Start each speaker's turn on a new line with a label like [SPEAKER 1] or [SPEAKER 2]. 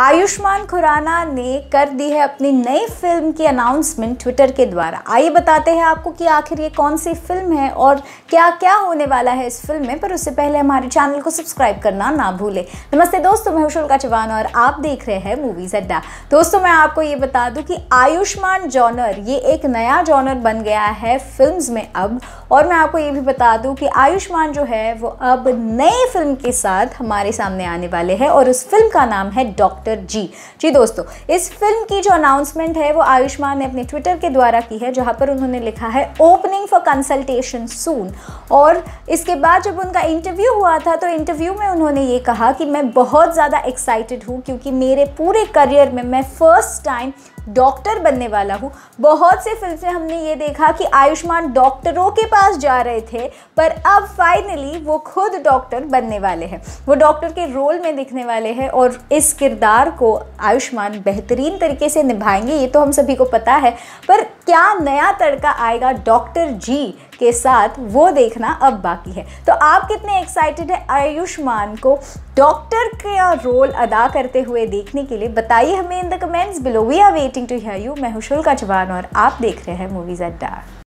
[SPEAKER 1] आयुष्मान खुराना ने कर दी है अपनी नई फिल्म की अनाउंसमेंट ट्विटर के द्वारा आइए बताते हैं आपको कि आखिर ये कौन सी फिल्म है और क्या क्या होने वाला है इस फिल्म में पर उससे पहले हमारे चैनल को सब्सक्राइब करना ना भूलें नमस्ते दोस्तों मैं शुल्का चौहान और आप देख रहे हैं मूवीज अड्डा दोस्तों मैं आपको ये बता दूँ कि आयुष्मान जॉनर ये एक नया जॉनर बन गया है फिल्म में अब और मैं आपको ये भी बता दूँ कि आयुष्मान जो है वो अब नई फिल्म के साथ हमारे सामने आने वाले हैं और उस फिल्म का नाम है डॉक्टर डॉक्टर जी जी दोस्तों इस फिल्म की जो अनाउंसमेंट है वो आयुष्मान ने अपने ट्विटर के द्वारा की है जहाँ पर उन्होंने लिखा है ओपनिंग फॉर कंसल्टेशन सून और इसके बाद जब उनका इंटरव्यू हुआ था तो इंटरव्यू में उन्होंने ये कहा कि मैं बहुत ज़्यादा एक्साइटेड हूँ क्योंकि मेरे पूरे करियर में मैं फ़र्स्ट टाइम डॉक्टर बनने वाला हूँ बहुत से फिल्म से हमने ये देखा कि आयुष्मान डॉक्टरों के पास जा रहे थे पर अब फाइनली वो खुद डॉक्टर बनने वाले हैं वो डॉक्टर के रोल में दिखने वाले हैं और इस किरदार को आयुष्मान बेहतरीन तरीके से निभाएंगे ये तो हम सभी को पता है पर क्या नया तड़का आएगा डॉक्टर जी के साथ वो देखना अब बाकी है तो आप कितने एक्साइटेड हैं आयुष्मान को डॉक्टर का रोल अदा करते हुए देखने के लिए बताइए हमें in the comments below we are waiting to hear you मैं हुशुल का जवान और आप देख रहे हैं मूवीज़ एट डार्क